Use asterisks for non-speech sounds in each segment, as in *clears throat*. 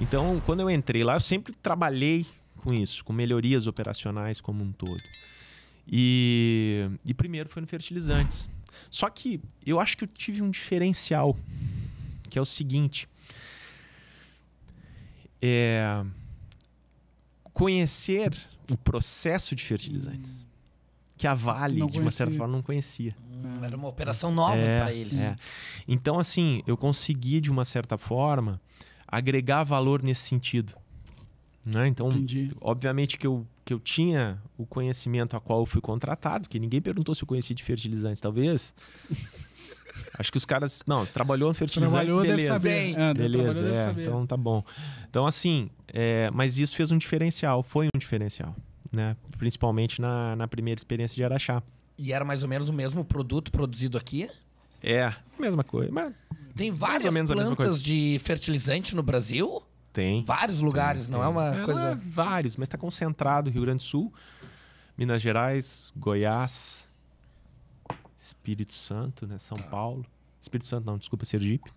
Então, quando eu entrei lá, eu sempre trabalhei com isso, com melhorias operacionais como um todo. E, e primeiro foi no fertilizantes. Só que eu acho que eu tive um diferencial, que é o seguinte. É, conhecer o processo de fertilizantes. Que a Vale, de uma certa forma, não conhecia. Hum, era uma operação nova é, para eles. É. Então, assim, eu consegui, de uma certa forma, agregar valor nesse sentido. Né? Então, Entendi. obviamente que eu, que eu tinha o conhecimento a qual eu fui contratado, que ninguém perguntou se eu conhecia de fertilizantes, talvez. *laughs* Acho que os caras. Não, trabalhou no fertilizante. Trabalhou, beleza. É, deve saber. Hein? beleza, é, saber. então tá bom. Então, assim, é, mas isso fez um diferencial, foi um diferencial, né? Principalmente na, na primeira experiência de Araxá. E era mais ou menos o mesmo produto produzido aqui? É, mesma coisa, mas tem várias plantas de fertilizante no Brasil? Tem. Vários lugares, tem, não tem. é uma é, é coisa. É vários, mas está concentrado Rio Grande do Sul, Minas Gerais, Goiás, Espírito Santo, né? São tá. Paulo. Espírito Santo, não, desculpa, Sergipe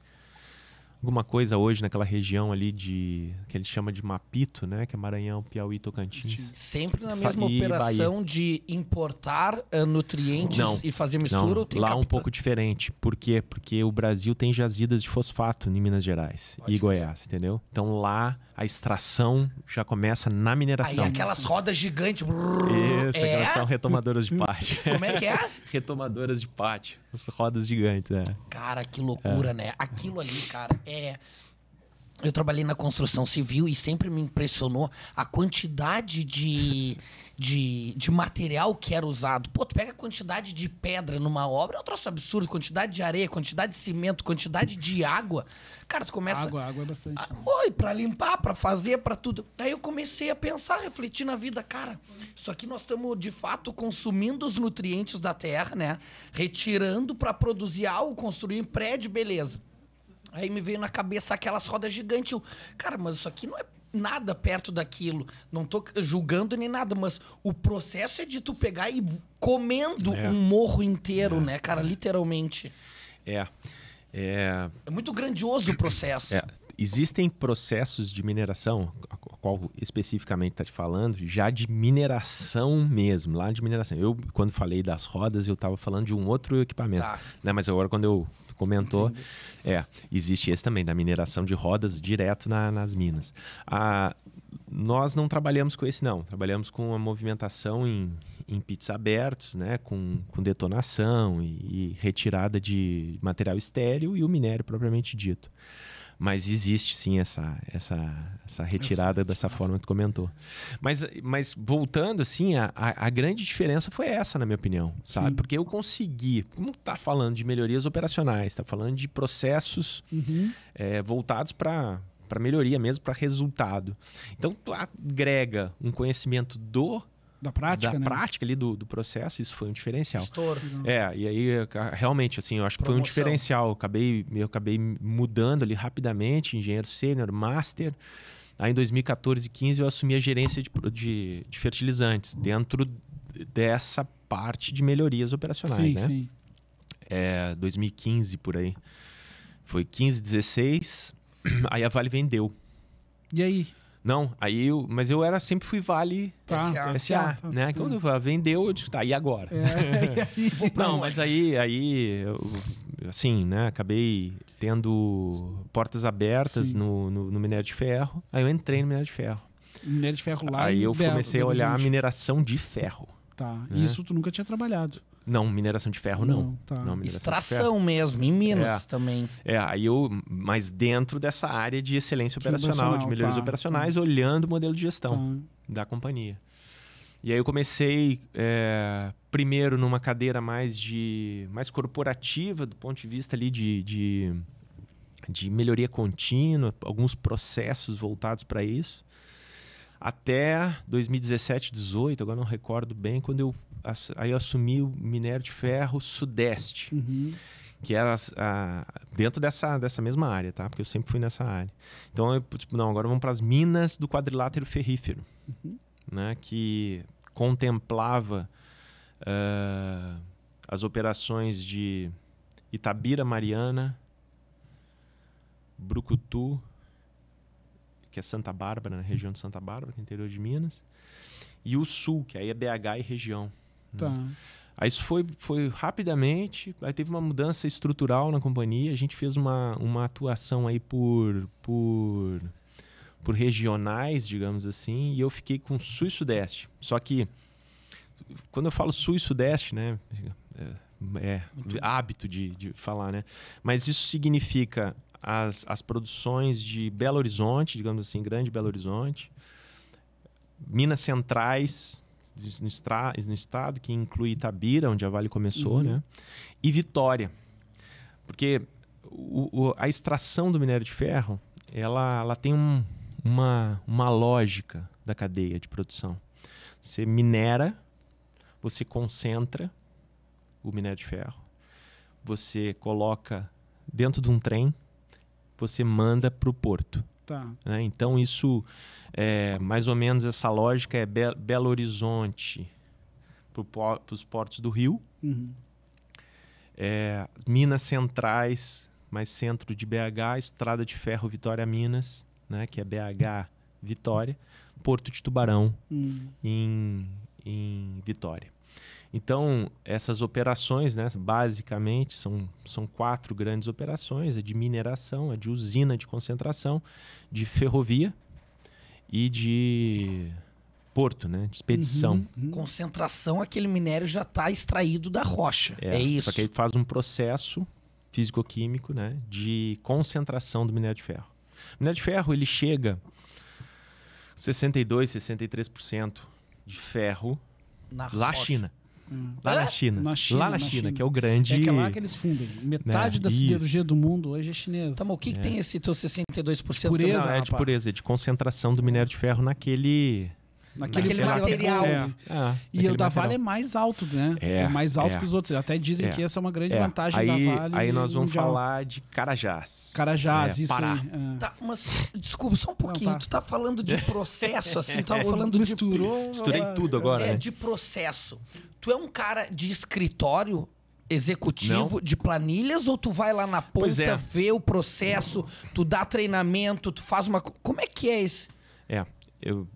alguma coisa hoje naquela região ali de que ele chama de Mapito, né, que é Maranhão, Piauí, Tocantins. Sempre na mesma operação Bahia. de importar uh, nutrientes não, e fazer mistura não, lá é capta? um pouco diferente. Por quê? Porque o Brasil tem jazidas de fosfato em Minas Gerais Ótimo. e Goiás, entendeu? Então lá a extração já começa na mineração. Aí aquelas rodas gigantes. Brrr, Isso, é? são retomadoras de pátio. *laughs* Como é que é? *laughs* retomadoras de pátio. As rodas gigantes, é. Cara, que loucura, é. né? Aquilo ali, cara, é é, eu trabalhei na construção civil e sempre me impressionou a quantidade de, de, de material que era usado. Pô, tu pega a quantidade de pedra numa obra, é um troço absurdo. Quantidade de areia, quantidade de cimento, quantidade de água. Cara, tu começa. Água, água é bastante. A, ah, oi, pra limpar, pra fazer, pra tudo. Aí eu comecei a pensar, refletir na vida. Cara, isso aqui nós estamos de fato consumindo os nutrientes da terra, né? Retirando para produzir algo, construir um prédio, beleza. Aí me veio na cabeça aquelas rodas gigantes. Eu, cara, mas isso aqui não é nada perto daquilo. Não tô julgando nem nada, mas o processo é de tu pegar e comendo é. um morro inteiro, é. né, cara? É. Literalmente. É. É, é muito grandioso o processo. É. Existem processos de mineração, a qual especificamente está te falando, já de mineração mesmo, lá de mineração. Eu, quando falei das rodas, eu estava falando de um outro equipamento. Tá. Né? Mas agora, quando eu tu comentou. Entendi. É, existe esse também, da mineração de rodas direto na, nas minas. A, ah, nós não trabalhamos com esse, não. Trabalhamos com a movimentação em, em pits abertos, né? com, com detonação e, e retirada de material estéreo e o minério propriamente dito. Mas existe sim essa, essa, essa retirada essa, dessa forma que tu comentou. Mas, mas voltando, assim, a, a, grande diferença foi essa, na minha opinião, sabe? Sim. Porque eu consegui, como tá falando de melhorias operacionais, tá falando de processos uhum. é, voltados para para melhoria mesmo, para resultado. Então, tu agrega um conhecimento do da prática, da né? prática ali do, do processo, isso foi um diferencial. Estouro. É, e aí realmente assim, eu acho que Promoção. foi um diferencial. Eu acabei, eu acabei mudando ali rapidamente, engenheiro sênior, master. Aí em 2014 e 15 eu assumi a gerência de, de, de, fertilizantes dentro dessa parte de melhorias operacionais, sim, né? Sim. É, 2015 por aí. Foi 15, 16. *clears throat* Aí a Vale vendeu. E aí? Não, aí eu, mas eu era sempre fui Vale tá, SA, SA, tá, né? Hum. Quando vendeu, eu disse, tá, e agora? É, *laughs* e aí, não, mas aí, aí eu, assim, né? Acabei tendo portas abertas no, no, no minério de ferro. Aí eu entrei no minério de ferro. Minério de ferro lá. Aí eu comecei a olhar a mineração de ferro. Tá. Né? Isso tu nunca tinha trabalhado. Não, mineração de ferro não. não, tá. não Extração mesmo, em Minas é, também. É, aí eu, mas dentro dessa área de excelência operacional, de melhorias tá, operacionais, tá. olhando o modelo de gestão tá. da companhia. E aí eu comecei é, primeiro numa cadeira mais de mais corporativa, do ponto de vista ali de, de, de melhoria contínua, alguns processos voltados para isso até 2017, 18, agora não recordo bem, quando eu aí eu assumi o minério de ferro sudeste, uhum. que era é a, dentro dessa, dessa mesma área, tá? Porque eu sempre fui nessa área. Então, eu, tipo, não, agora vamos para as minas do quadrilátero ferrífero, uhum. né? Que contemplava uh, as operações de Itabira Mariana, Brucutu, que é Santa Bárbara, na região de Santa Bárbara, que é interior de Minas, e o sul, que aí é BH e região. Tá. Aí isso foi, foi rapidamente, aí teve uma mudança estrutural na companhia, a gente fez uma, uma atuação aí por, por, por regionais, digamos assim, e eu fiquei com Sul e Sudeste. Só que, quando eu falo Sul e Sudeste, né, é, é hábito de, de falar, né, mas isso significa as, as produções de Belo Horizonte, digamos assim, Grande Belo Horizonte, Minas Centrais, no, estra, no estado, que inclui Itabira, onde a Vale começou, uhum. né? E Vitória. Porque o, o, a extração do minério de ferro, ela, ela tem um, uma, uma lógica da cadeia de produção. Você minera, você concentra o minério de ferro, você coloca dentro de um trem, você manda para o porto. Tá. Né? Então, isso é mais ou menos essa lógica é Be Belo Horizonte para os portos do Rio, uhum. é, Minas Centrais, mais centro de BH, Estrada de Ferro Vitória Minas, né? que é BH Vitória, Porto de Tubarão uhum. em, em Vitória. Então, essas operações, né, basicamente, são, são quatro grandes operações: a é de mineração, a é de usina de concentração, de ferrovia e de porto, né? De expedição. Uhum. uhum. Concentração, aquele minério já está extraído da rocha. É, é, isso. Só que ele faz um processo físico-químico, né? De concentração do minério de ferro. O minério de ferro ele chega 62, 63% de ferro na lá rocha. China. Lá é, na China. na China. Lá na, na China, China, que é o grande. É que é lá que eles fundem. Metade né? da siderurgia do mundo hoje é chinesa. Tá, mas o que, é. que tem esse teu 62% pureza? Não, é de pureza, é de concentração do minério de ferro naquele naquele, naquele material. É, é. e o da material. Vale é mais alto, né? É, é mais alto é. que os outros. Até dizem que essa é uma grande vantagem aí, da Vale. Aí nós vamos mundial. falar de Carajás. Carajás, isso Pará. aí. Tá, mas desculpa, só um pouquinho. Não, tá. Tu tá falando de processo, assim, tu tava tá *laughs* falando misturou, de. Misturei tudo agora. É, né? de processo. Tu é um cara de escritório executivo não. de planilhas ou tu vai lá na ponta, é. vê o processo, tu dá treinamento, tu faz uma. Como é que é isso? É, eu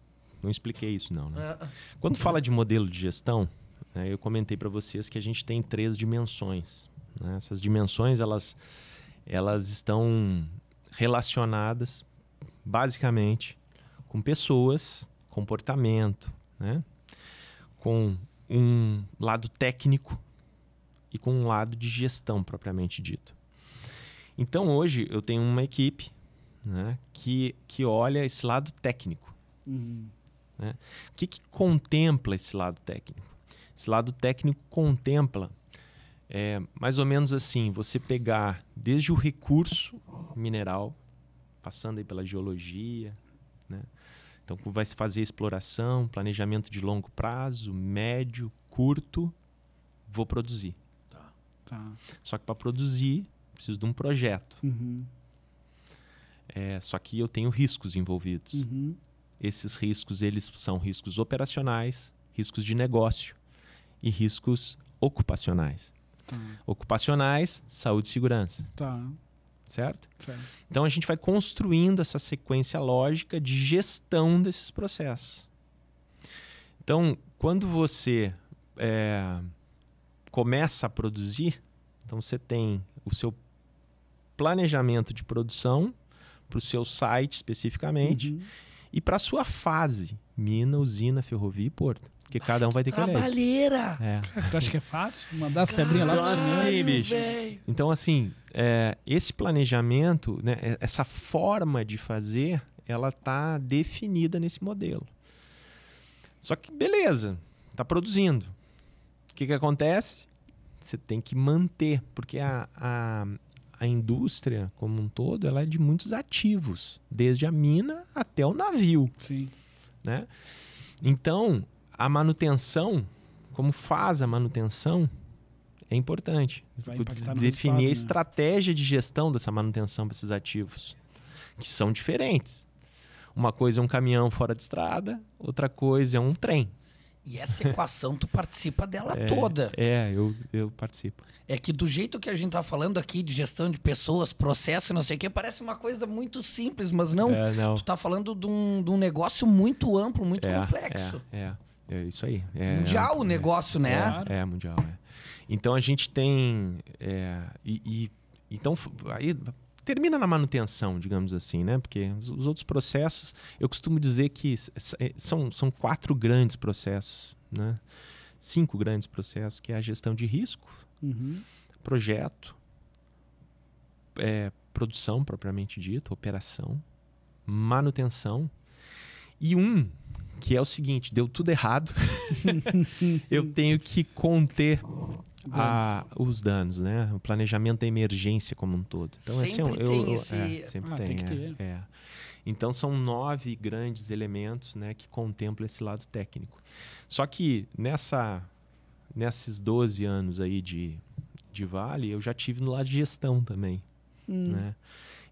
não expliquei isso, não. Né? Ah, ah. Quando fala de modelo de gestão, né, eu comentei para vocês que a gente tem três dimensões. Né? Essas dimensões elas, elas estão relacionadas, basicamente, com pessoas, comportamento, né? com um lado técnico e com um lado de gestão propriamente dito. Então hoje eu tenho uma equipe né, que, que olha esse lado técnico. Uhum. Né? O que, que contempla esse lado técnico? Esse lado técnico contempla é, mais ou menos assim: você pegar desde o recurso mineral, passando aí pela geologia, né? então vai se fazer exploração, planejamento de longo prazo, médio, curto, vou produzir. Tá. tá. Só que para produzir, preciso de um projeto. Uhum. É, só que eu tenho riscos envolvidos. Uhum. Esses riscos eles são riscos operacionais, riscos de negócio e riscos ocupacionais. Tá. Ocupacionais, saúde e segurança. Tá. Certo? certo? Então a gente vai construindo essa sequência lógica de gestão desses processos. Então, quando você é, começa a produzir, então você tem o seu planejamento de produção para o seu site especificamente. Uhum e para sua fase, mina, usina, ferrovia e porto. Porque cada um vai ter que olhar Trabalheira! É. Tu acha que é fácil? Mandar as pedrinhas lá pra cima. bicho. Então, assim, é, esse planejamento, né, é, essa forma de fazer, ela tá definida nesse modelo. Só que, beleza, tá produzindo. O que, que acontece? Você tem que manter, porque a, a a indústria como um todo, ela é de muitos ativos, desde a mina até o navio. Sim. Né? Então, a manutenção, como faz a manutenção, é importante. Definir a né? estratégia de gestão dessa manutenção para esses ativos, que são diferentes. Uma coisa é um caminhão fora de estrada, outra coisa é um trem. E essa equação tu participa dela é, toda. É, eu, eu participo. É que do jeito que a gente tá falando aqui de gestão de pessoas, processo, não sei o que, parece uma coisa muito simples, mas não. É, não. Tu tá falando de um, de um negócio muito amplo, muito é, complexo. É, é, é isso aí. É mundial o negócio, né? É, é mundial. Então a gente tem. E, e, então, aí termina na manutenção, digamos assim, né? Porque os outros processos, eu costumo dizer que é, são, são quatro grandes processos, né? Cinco grandes processos, que é a gestão de risco, uhum. projeto, é, produção propriamente dita, operação, manutenção e um que é o seguinte, deu tudo errado, *laughs* eu tenho que conter a, os danos, né? O planejamento da emergência como um todo. Então, assim, sempre assim, eu, tem eu, esse... É, sempre ah, tem, tem é, é. Então, são nove grandes elementos né, que contemplam esse lado técnico. Só que nessa, nesses 12 anos aí de, de Vale, eu já tive no lado de gestão também. Hum. Né?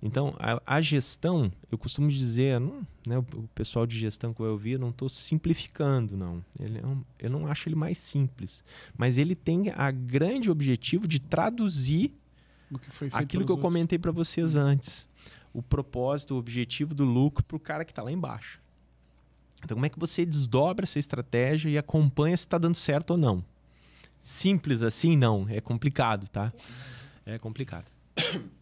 Então, a, a, gestão, eu costumo dizer, né, o, o, pessoal de gestão que eu ouvir, não estou simplificando, não. Ele é um, eu não acho ele mais simples. Mas ele tem a grande objetivo de traduzir que aquilo que eu comentei para vocês hum. antes. O propósito, o objetivo do lucro para o cara que está lá embaixo. Então, como é que você desdobra essa estratégia e acompanha se está dando certo ou não? Simples assim, não. É complicado, tá? É complicado.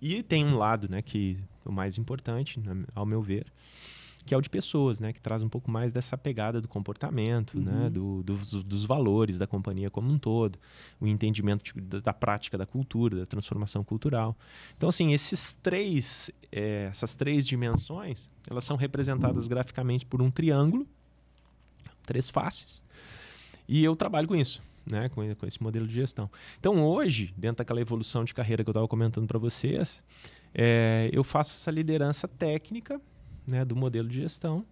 E tem um lado, né, que é o mais importante, ao meu ver, que é o de pessoas, né? Que traz um pouco mais dessa pegada do comportamento, né, uhum. né? Do, do, dos, valores da companhia como um todo, o entendimento de, da, prática da cultura, da transformação cultural. Então, assim, esses três, é, essas três dimensões, elas são representadas graficamente por um triângulo, três faces, e eu trabalho com isso né, com, com esse modelo de gestão. Então, hoje, dentro daquela evolução de carreira que eu estava comentando para vocês, é, eu faço essa liderança técnica né, do modelo de gestão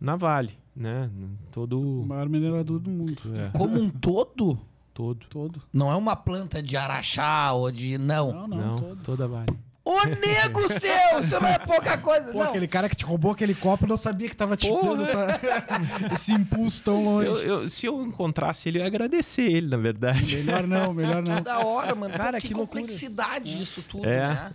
na Vale. Né, todo... O maior minerador do mundo. É. *laughs* Como um todo? Todo. Todo. Não é uma planta de Araxá ou de. Não. Não, não, não toda a Vale. Ô nego seu, isso não é pouca coisa, Pô, não. aquele cara que te roubou aquele copo não sabia que tava te Porra. dando essa, *laughs* esse impulso tão longe. Eu, eu, se eu encontrasse ele, eu ia agradecer ele, na verdade. Melhor não, melhor não. Que da hora, mano. Cara, que, que complexidade isso tudo, é. né?